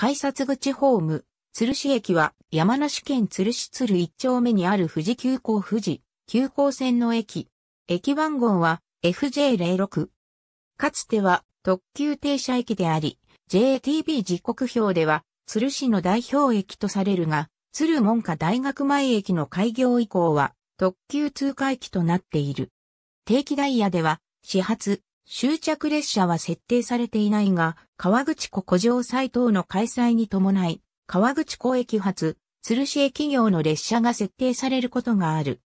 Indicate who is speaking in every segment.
Speaker 1: 改札口ホーム、鶴市駅は山梨県鶴市鶴一丁目にある富士急行富士、急行線の駅。駅番号は FJ06。かつては特急停車駅であり、JTB 時刻表では鶴市の代表駅とされるが、鶴門下大学前駅の開業以降は特急通過駅となっている。定期ダイヤでは始発、終着列車は設定されていないが、川口湖古城祭等の開催に伴い、川口湖駅発、鶴市駅業の列車が設定されることがある。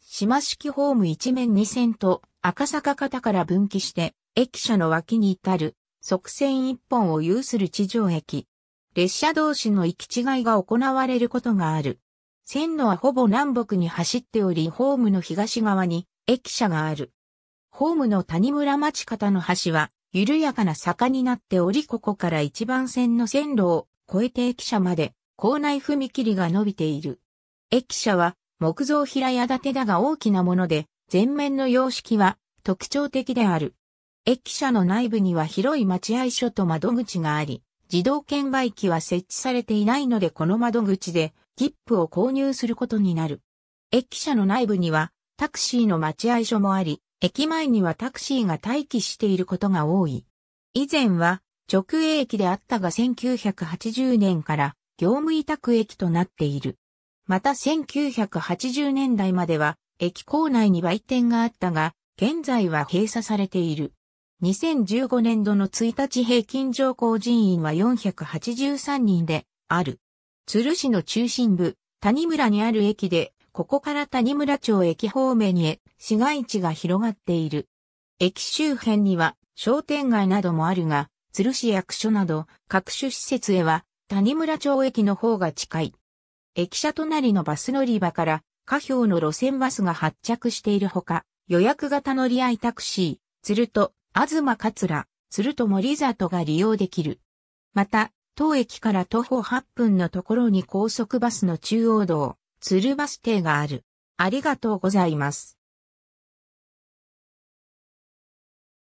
Speaker 1: 島式ホーム一面二線と赤坂方から分岐して、駅舎の脇に至る、側線一本を有する地上駅。列車同士の行き違いが行われることがある。線路はほぼ南北に走っており、ホームの東側に駅舎がある。ホームの谷村町方の橋は、緩やかな坂になっており、ここから一番線の線路を越えて駅舎まで、校内踏切が伸びている。駅舎は、木造平屋建てだが大きなもので、前面の様式は特徴的である。駅舎の内部には広い待合所と窓口があり、自動券売機は設置されていないのでこの窓口で切符を購入することになる。駅舎の内部にはタクシーの待合所もあり、駅前にはタクシーが待機していることが多い。以前は直営駅であったが1980年から業務委託駅となっている。また1980年代までは駅構内に売店があったが、現在は閉鎖されている。2015年度の1日平均乗降人員は483人である。鶴市の中心部、谷村にある駅でここから谷村町駅方面へ市街地が広がっている。駅周辺には商店街などもあるが、鶴市役所など各種施設へは谷村町駅の方が近い。駅舎隣のバス乗り場から下表の路線バスが発着しているほか、予約型乗り合いタクシー、鶴と、東桂、鶴と森里が利用できる。また、当駅から徒歩8分のところに高速バスの中央道、鶴橋バスがある。ありがとうございます。